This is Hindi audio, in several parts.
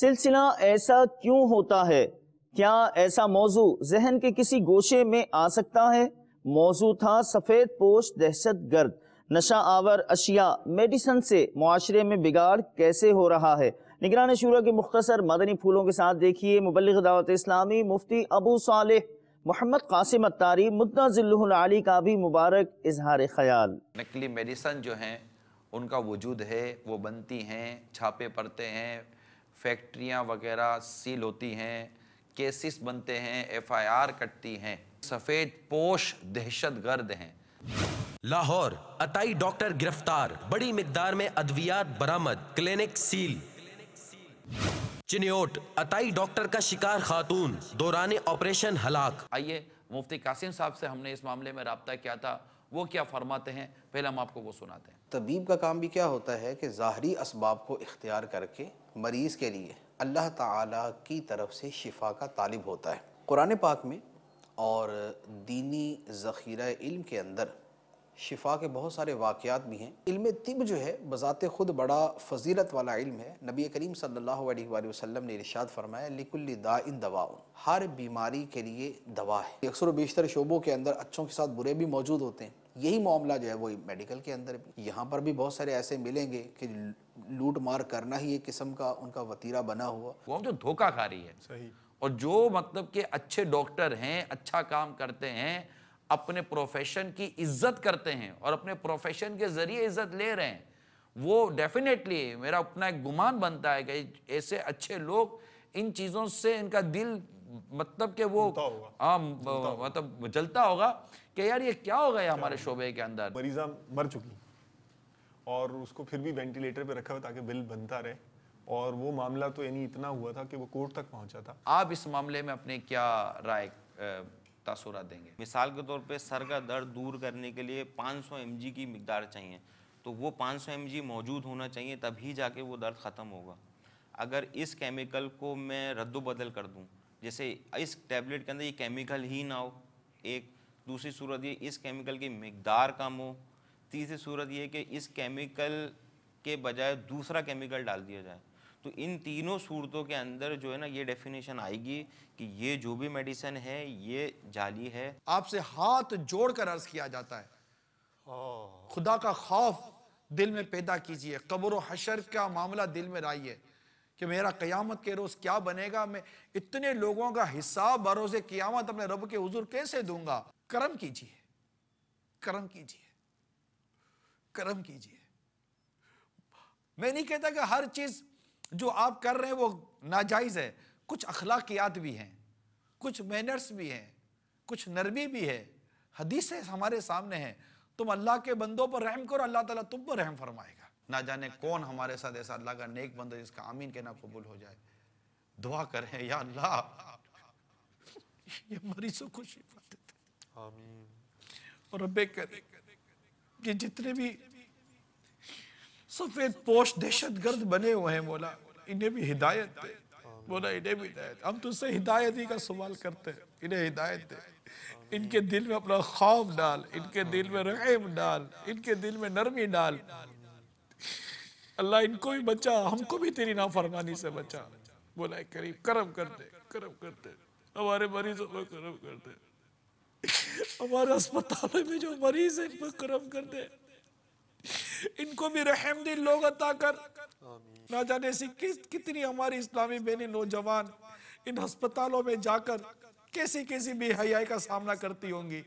सिलसिला ऐसा क्यों होता है क्या ऐसा मौजू जहन के किसी गोशे में आ सकता है मौजू था सफ़ेद पोश दहशत गर्द नशा आवर अशिया मेडिसन से माशरे में बिगाड़ कैसे हो रहा है निगरान शुरू के मुख्तसर मदनी फूलों के साथ देखिए मुबलिक दावत इस्लामी मुफ्ती अबू साल मोहम्मद कासिम अतारी मुद्दा जिली का भी मुबारक इजहार ख्याल नकली मेडिसन जो है उनका वजूद है वो बनती हैं छापे पड़ते हैं फैक्ट्रियां वगैरह सील होती हैं केसेस बनते हैं एफआईआर कटती हैं सफेद पोश दहशत गर्द हैं लाहौर अताई डॉक्टर गिरफ्तार बड़ी मकदार में अद्वियात बरामद क्लिनिक सील चिन्होट अताई डॉक्टर का शिकार खातून दौरान ऑपरेशन हलाक आइए मुफ्ती कासिम साहब से हमने इस मामले में रबता किया था वो क्या फरमाते हैं पहले हम आपको वो सुनाते हैं तबीब का काम भी क्या होता है कि ज़ाहरी इसबाब को इख्तियार करके मरीज़ के लिए अल्लाह ताला की तरफ से शिफा का तालिब होता है कुरान पाक में और दीनी ज़ख़ीरा इल्म के अंदर शिफा के बहुत सारे वाक़ात भी हैं इल्म तिब जो है बज़ात ख़ुद बड़ा फजीलत वाला इल्म है नबी करीम सल्लल्लाहु अलैहि वसल्लम ने इरशाद फरमाया लिकुल्ली दा इन दवाओं हर बीमारी के लिए दवा है अक्सर बेशतर शोबों के अंदर अच्छों के साथ बुरे भी मौजूद होते हैं यही मामला जो है वो मेडिकल के अंदर भी यहाँ पर भी बहुत सारे ऐसे मिलेंगे कि लूट मार करना ही एक किस्म का उनका वतीरा बना हुआ वो जो धोखा खा रही है सही और जो मतलब के अच्छे डॉक्टर हैं अच्छा काम करते हैं अपने प्रोफेशन की इज्जत करते हैं और अपने प्रोफेशन के जरिए इज्जत ले रहे हैं वो डेफिनेटली मेरा अपना एक गुमान बनता है कि ऐसे अच्छे लोग इन चीज़ों से इनका दिल मतलब के वो हाँ मतलब जलता होगा कि यार ये क्या हो गया हमारे शोबे के अंदर मरीजा मर चुकी और उसको फिर भी वेंटिलेटर पे रखा हुआ ताकि बिल बनता रहे और वो मामला तो यानी इतना हुआ था कि वो कोर्ट तक पहुंचा था आप इस मामले में अपने क्या राय तसुरा देंगे मिसाल के तौर पे सर का दर्द दूर करने के लिए 500 सौ की मकदार चाहिए तो वो 500 सौ मौजूद होना चाहिए तभी जाके वो दर्द ख़त्म होगा अगर इस केमिकल को मैं रद्द बदल कर दूँ जैसे इस टैबलेट के अंदर ये केमिकल ही ना हो एक दूसरी सूरत ये इस केमिकल की मकदार कम हो तीसरी सूरत यह कि इस केमिकल के बजाय दूसरा केमिकल डाल दिया जाए तो इन तीनों सूरतों के अंदर जो है ना ये डेफिनेशन आएगी कि ये जो भी मेडिसिन है ये जाली है आपसे हाथ जोड़ कर अर्ज किया जाता है खुदा का खौफ दिल में पैदा कीजिए कब्र हशर का मामला दिल में लाइए कि मेरा क़यामत के रोज़ क्या बनेगा मैं इतने लोगों का हिसाब बरोज़ क़यामत अपने रब के हजूर कैसे दूंगा करम कीजिए करम कीजिए कर्म कीजिए मैं नहीं कहता कि हर चीज़ जो आप कर रहे हैं वो नाजायज़ है कुछ अखलाकियात भी हैं कुछ मैनर्स भी हैं कुछ नरमी भी है हदीसें हमारे सामने हैं तुम अल्लाह के बंदों पर रहम करो अल्लाह ताला तुम पर रहम फरमाएगा ना जाने कौन हमारे साथ ऐसा अल्लाह का नेक बंदा जिसका आमीन कहना कबूल हो जाए दुआ करें या अल्लाह ये मरीजों को शिफा देते आमीन और रब करे ये जितने भी सफेद पोष दहशत गर्द बने हुए हैं बोला इन्हें भी हिदायत दे बोला इन्हें भी हिदायत हम तुझसे हिदायत ही का सवाल करते हैं इन्हें हिदायत दे इनके दिल में अपना खौफ डाल इनके दिल में रहम डाल इनके दिल में नरमी डाल अल्लाह इनको भी बचा हमको भी तेरी नाफरमानी से बचा बोला करीब करम करते करम करते हमारे मरीजों पर करम करते हमारे अस्पताल में जो मरीज है इन पर करम कर दे इनको भी रहम दिल लोग अता कर ना जाने से किस कितनी हमारी इस्लामी बहनें नौजवान इन अस्पतालों में जाकर कैसी कैसी बेहयाई का सामना करती होंगी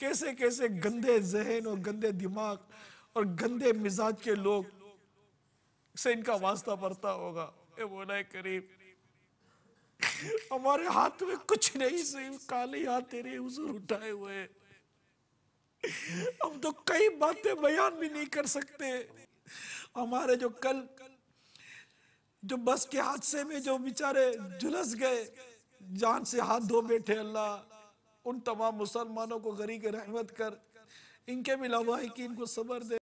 कैसे कैसे गंदे जहन और गंदे दिमाग और गंदे मिजाज के लोग से इनका वास्ता पड़ता होगा ए बोला करीब हमारे हाथ में कुछ नहीं सिर्फ काले हाथ तेरे हुजूर उठाए हुए हैं हम तो कई बातें बयान भी नहीं कर सकते हमारे जो कल जो बस के हादसे में जो बेचारे झुलस गए जान से हाथ धो बैठे अल्लाह उन तमाम मुसलमानों को गरी के रहमत कर इनके भी कि इनको सबर दे